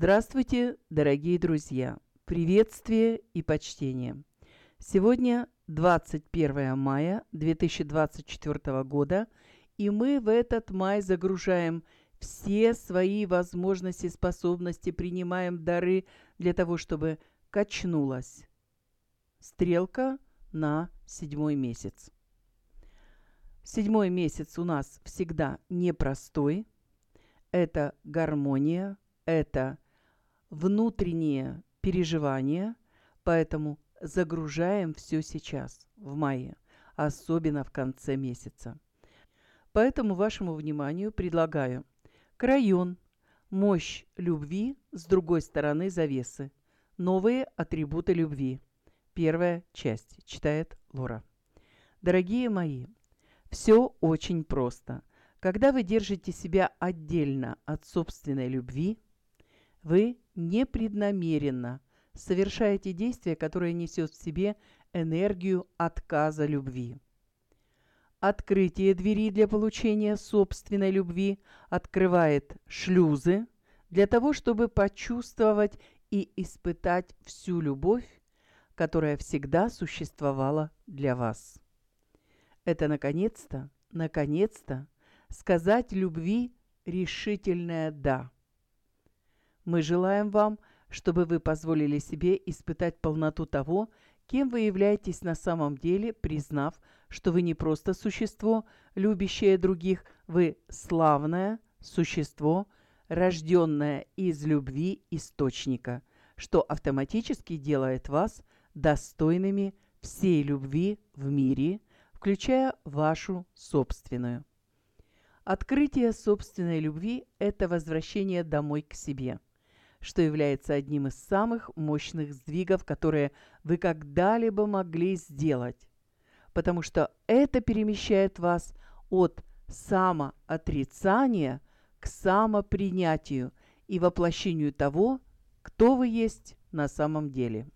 Здравствуйте, дорогие друзья! Приветствие и почтение! Сегодня 21 мая 2024 года, и мы в этот май загружаем все свои возможности, способности, принимаем дары для того, чтобы качнулась стрелка на седьмой месяц. Седьмой месяц у нас всегда непростой. Это гармония, это внутренние переживания, поэтому загружаем все сейчас, в мае, особенно в конце месяца. Поэтому вашему вниманию предлагаю крайон, мощь любви с другой стороны завесы, новые атрибуты любви. Первая часть, читает Лора. Дорогие мои, все очень просто. Когда вы держите себя отдельно от собственной любви – вы непреднамеренно совершаете действие, которое несет в себе энергию отказа любви. Открытие двери для получения собственной любви открывает шлюзы для того, чтобы почувствовать и испытать всю любовь, которая всегда существовала для вас. Это наконец-то, наконец-то сказать любви решительное «да». Мы желаем вам, чтобы вы позволили себе испытать полноту того, кем вы являетесь на самом деле, признав, что вы не просто существо, любящее других, вы славное существо, рожденное из любви источника, что автоматически делает вас достойными всей любви в мире, включая вашу собственную. Открытие собственной любви – это возвращение домой к себе – что является одним из самых мощных сдвигов, которые вы когда-либо могли сделать, потому что это перемещает вас от самоотрицания к самопринятию и воплощению того, кто вы есть на самом деле.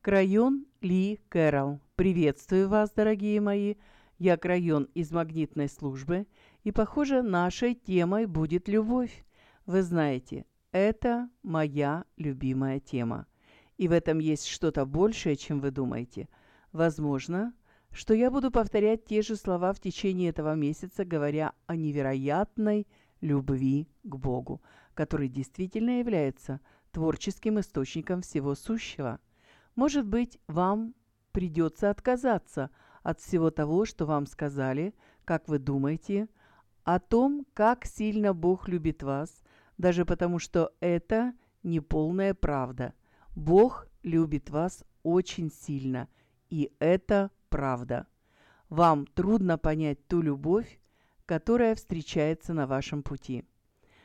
Крайон Ли Кэрол. Приветствую вас, дорогие мои. Я Крайон из магнитной службы, и, похоже, нашей темой будет любовь. Вы знаете, это моя любимая тема. И в этом есть что-то большее, чем вы думаете. Возможно, что я буду повторять те же слова в течение этого месяца, говоря о невероятной любви к Богу, который действительно является творческим источником всего сущего. Может быть, вам придется отказаться от всего того, что вам сказали, как вы думаете, о том, как сильно Бог любит вас – даже потому что это не полная правда. Бог любит вас очень сильно, и это правда. Вам трудно понять ту любовь, которая встречается на вашем пути.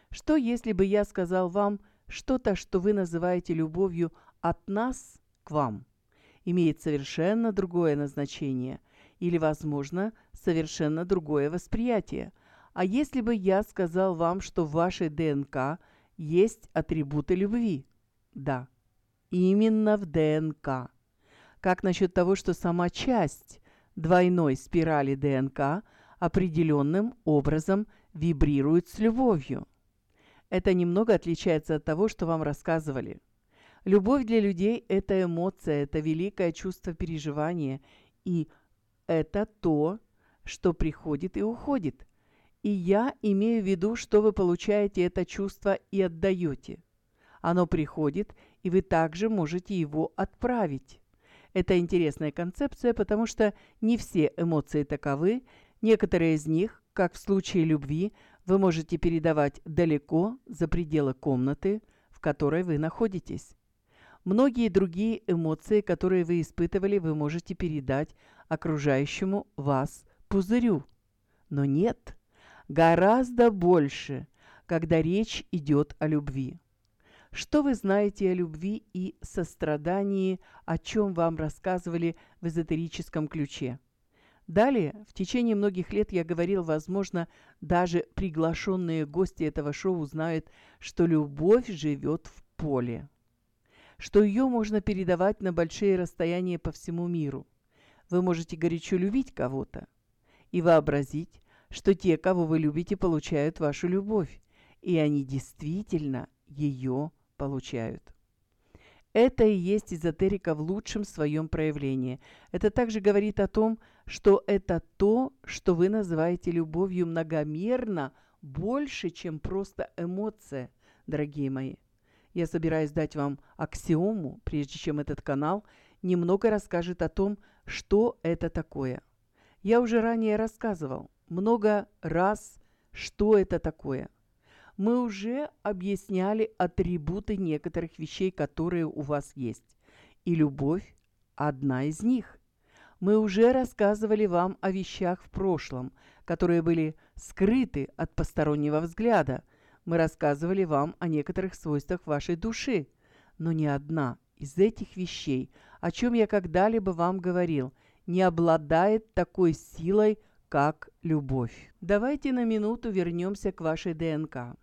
Что если бы я сказал вам что-то, что вы называете любовью от нас к вам? Имеет совершенно другое назначение или, возможно, совершенно другое восприятие – а если бы я сказал вам, что в вашей ДНК есть атрибуты любви? Да, именно в ДНК. Как насчет того, что сама часть двойной спирали ДНК определенным образом вибрирует с любовью? Это немного отличается от того, что вам рассказывали. Любовь для людей – это эмоция, это великое чувство переживания, и это то, что приходит и уходит – и я имею в виду, что вы получаете это чувство и отдаете. Оно приходит, и вы также можете его отправить. Это интересная концепция, потому что не все эмоции таковы. Некоторые из них, как в случае любви, вы можете передавать далеко, за пределы комнаты, в которой вы находитесь. Многие другие эмоции, которые вы испытывали, вы можете передать окружающему вас пузырю. Но нет – гораздо больше, когда речь идет о любви. Что вы знаете о любви и сострадании, о чем вам рассказывали в эзотерическом ключе? Далее, в течение многих лет я говорил, возможно, даже приглашенные гости этого шоу узнают, что любовь живет в поле, что ее можно передавать на большие расстояния по всему миру. Вы можете горячо любить кого-то и вообразить, что те, кого вы любите, получают вашу любовь, и они действительно ее получают. Это и есть эзотерика в лучшем своем проявлении. Это также говорит о том, что это то, что вы называете любовью многомерно больше, чем просто эмоция, дорогие мои. Я собираюсь дать вам аксиому, прежде чем этот канал немного расскажет о том, что это такое. Я уже ранее рассказывал, много раз, что это такое. Мы уже объясняли атрибуты некоторых вещей, которые у вас есть. И любовь – одна из них. Мы уже рассказывали вам о вещах в прошлом, которые были скрыты от постороннего взгляда. Мы рассказывали вам о некоторых свойствах вашей души. Но ни одна из этих вещей, о чем я когда-либо вам говорил, не обладает такой силой, как любовь. Давайте на минуту вернемся к вашей ДНК.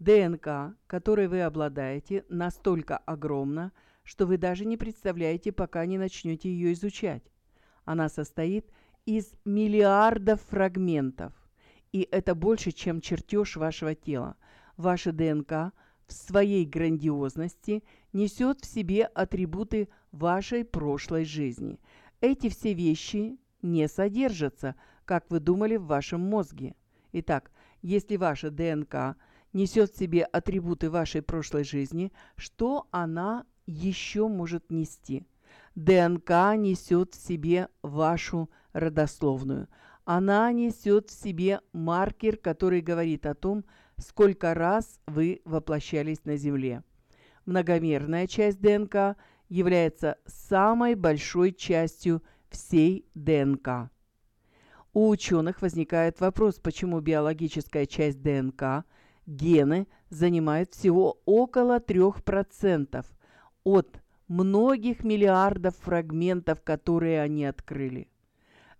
ДНК, которой вы обладаете, настолько огромна, что вы даже не представляете, пока не начнете ее изучать. Она состоит из миллиардов фрагментов. И это больше, чем чертеж вашего тела. Ваша ДНК в своей грандиозности несет в себе атрибуты вашей прошлой жизни. Эти все вещи не содержатся как вы думали в вашем мозге. Итак, если ваша ДНК несет в себе атрибуты вашей прошлой жизни, что она еще может нести? ДНК несет в себе вашу родословную. Она несет в себе маркер, который говорит о том, сколько раз вы воплощались на Земле. Многомерная часть ДНК является самой большой частью всей ДНК. У ученых возникает вопрос, почему биологическая часть ДНК, гены, занимает всего около 3% от многих миллиардов фрагментов, которые они открыли.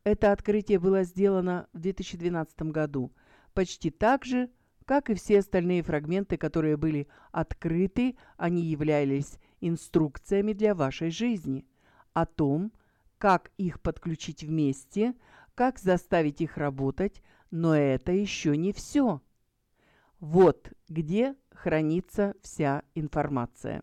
Это открытие было сделано в 2012 году, почти так же, как и все остальные фрагменты, которые были открыты, они являлись инструкциями для вашей жизни о том, как их подключить вместе, как заставить их работать, но это еще не все. Вот где хранится вся информация.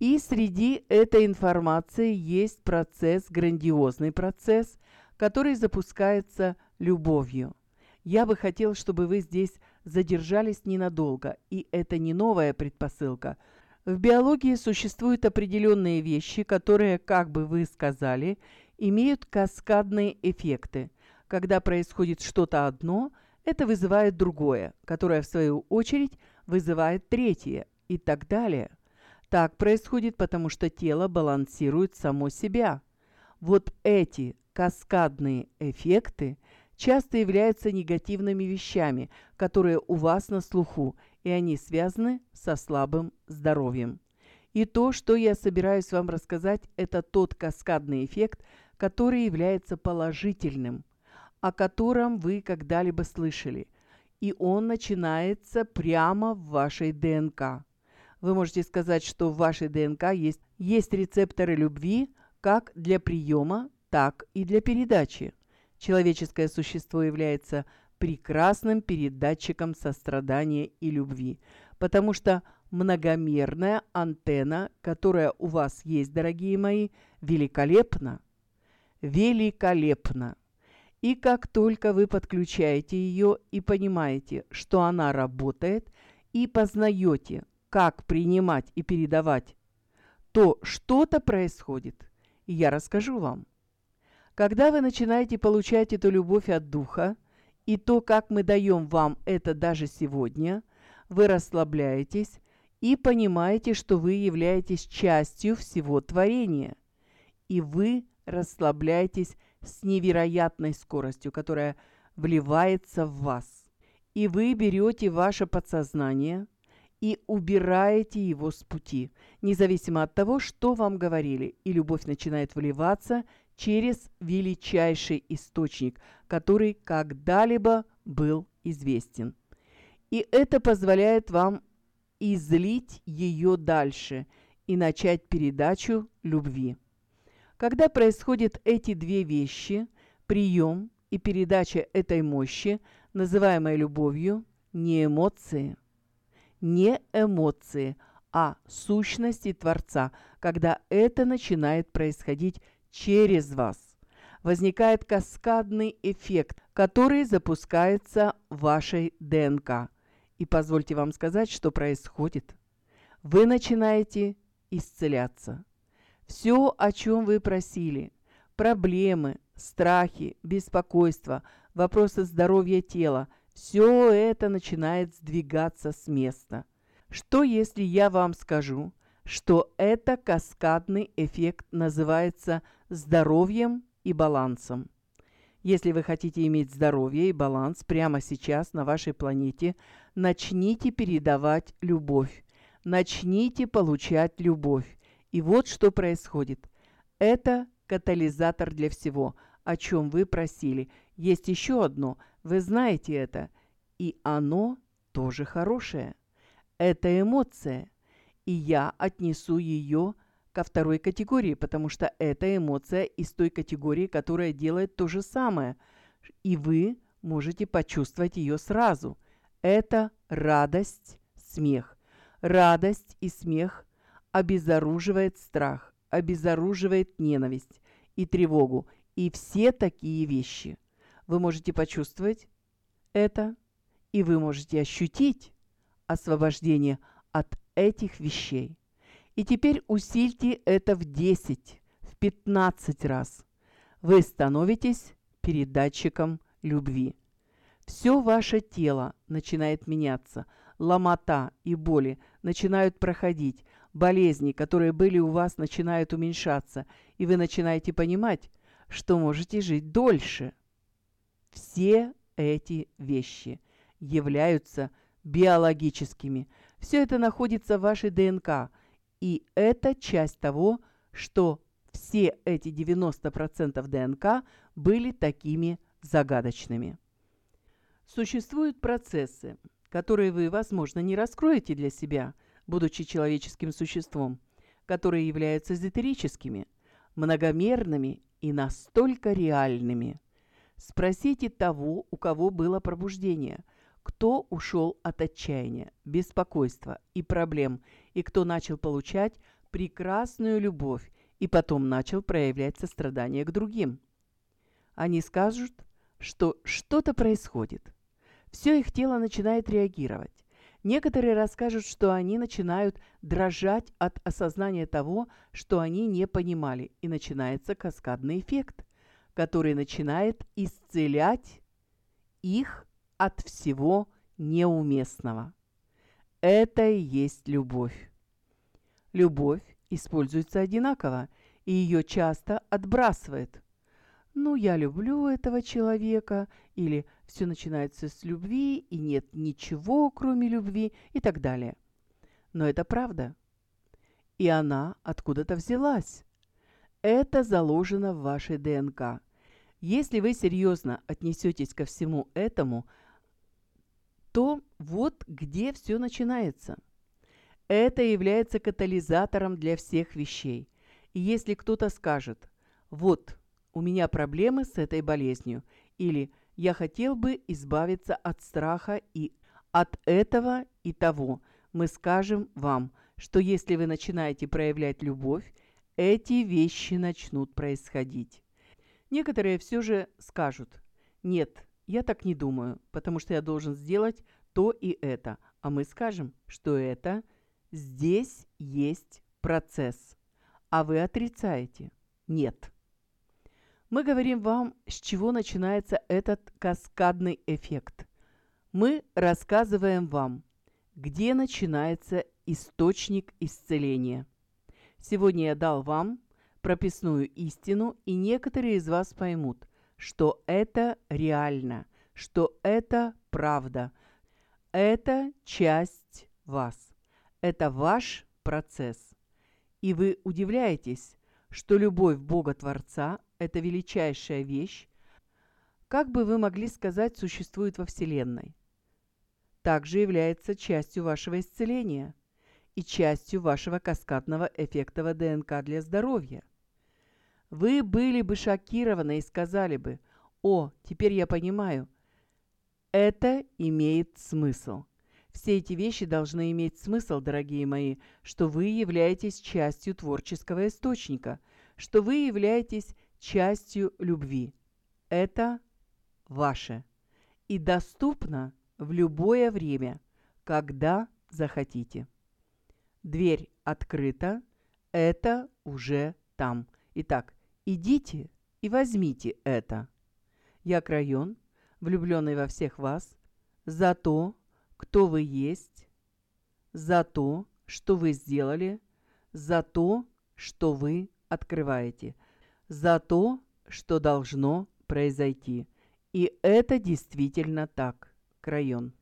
И среди этой информации есть процесс, грандиозный процесс, который запускается любовью. Я бы хотел, чтобы вы здесь задержались ненадолго, и это не новая предпосылка. В биологии существуют определенные вещи, которые, как бы вы сказали, имеют каскадные эффекты. Когда происходит что-то одно, это вызывает другое, которое в свою очередь вызывает третье и так далее. Так происходит, потому что тело балансирует само себя. Вот эти каскадные эффекты часто являются негативными вещами, которые у вас на слуху, и они связаны со слабым здоровьем. И то, что я собираюсь вам рассказать, это тот каскадный эффект, который является положительным, о котором вы когда-либо слышали, и он начинается прямо в вашей ДНК. Вы можете сказать, что в вашей ДНК есть, есть рецепторы любви как для приема, так и для передачи. Человеческое существо является прекрасным передатчиком сострадания и любви, потому что многомерная антенна, которая у вас есть, дорогие мои, великолепна великолепна. И как только вы подключаете ее и понимаете, что она работает, и познаете, как принимать и передавать, то что-то происходит. И я расскажу вам. Когда вы начинаете получать эту любовь от Духа, и то, как мы даем вам это даже сегодня, вы расслабляетесь и понимаете, что вы являетесь частью всего творения, и вы расслабляйтесь с невероятной скоростью, которая вливается в вас. И вы берете ваше подсознание и убираете его с пути, независимо от того, что вам говорили, и любовь начинает вливаться через величайший источник, который когда-либо был известен. И это позволяет вам излить ее дальше и начать передачу любви. Когда происходят эти две вещи, прием и передача этой мощи, называемой любовью, не эмоции. Не эмоции, а сущности Творца, когда это начинает происходить через вас. Возникает каскадный эффект, который запускается вашей ДНК. И позвольте вам сказать, что происходит. Вы начинаете исцеляться. Все, о чем вы просили, проблемы, страхи, беспокойство, вопросы здоровья тела, все это начинает сдвигаться с места. Что если я вам скажу, что это каскадный эффект называется здоровьем и балансом? Если вы хотите иметь здоровье и баланс прямо сейчас на вашей планете, начните передавать любовь. Начните получать любовь. И вот что происходит. Это катализатор для всего, о чем вы просили. Есть еще одно, вы знаете это, и оно тоже хорошее. Это эмоция, и я отнесу ее ко второй категории, потому что это эмоция из той категории, которая делает то же самое, и вы можете почувствовать ее сразу. Это радость, смех. Радость и смех обезоруживает страх, обезоруживает ненависть и тревогу, и все такие вещи. Вы можете почувствовать это, и вы можете ощутить освобождение от этих вещей. И теперь усильте это в 10, в 15 раз. Вы становитесь передатчиком любви. Все ваше тело начинает меняться, ломота и боли начинают проходить, болезни, которые были у вас, начинают уменьшаться, и вы начинаете понимать, что можете жить дольше. Все эти вещи являются биологическими. Все это находится в вашей ДНК, и это часть того, что все эти 90% ДНК были такими загадочными. Существуют процессы, которые вы, возможно, не раскроете для себя – будучи человеческим существом, которые являются эзотерическими, многомерными и настолько реальными. Спросите того, у кого было пробуждение, кто ушел от отчаяния, беспокойства и проблем, и кто начал получать прекрасную любовь и потом начал проявлять сострадание к другим. Они скажут, что что-то происходит. Все их тело начинает реагировать. Некоторые расскажут, что они начинают дрожать от осознания того, что они не понимали, и начинается каскадный эффект, который начинает исцелять их от всего неуместного. Это и есть любовь. Любовь используется одинаково, и ее часто отбрасывает. «Ну, я люблю этого человека» или «Я все начинается с любви и нет ничего, кроме любви и так далее. Но это правда. И она откуда-то взялась. Это заложено в вашей ДНК. Если вы серьезно отнесетесь ко всему этому, то вот где все начинается. Это является катализатором для всех вещей. И если кто-то скажет, вот, у меня проблемы с этой болезнью, или я хотел бы избавиться от страха и от этого и того. Мы скажем вам, что если вы начинаете проявлять любовь, эти вещи начнут происходить. Некоторые все же скажут, нет, я так не думаю, потому что я должен сделать то и это. А мы скажем, что это здесь есть процесс. А вы отрицаете. Нет мы говорим вам, с чего начинается этот каскадный эффект. Мы рассказываем вам, где начинается источник исцеления. Сегодня я дал вам прописную истину, и некоторые из вас поймут, что это реально, что это правда. Это часть вас. Это ваш процесс. И вы удивляетесь, что любовь Бога Творца это величайшая вещь, как бы вы могли сказать, существует во Вселенной. Также является частью вашего исцеления и частью вашего каскадного эффектова ДНК для здоровья. Вы были бы шокированы и сказали бы, «О, теперь я понимаю, это имеет смысл». Все эти вещи должны иметь смысл, дорогие мои, что вы являетесь частью творческого источника, что вы являетесь частью любви. Это ваше и доступно в любое время, когда захотите. Дверь открыта, это уже там. Итак, идите и возьмите это. Я Крайон, влюбленный во всех вас, за то, кто вы есть, за то, что вы сделали, за то, что вы открываете – за то, что должно произойти. И это действительно так, Крайон.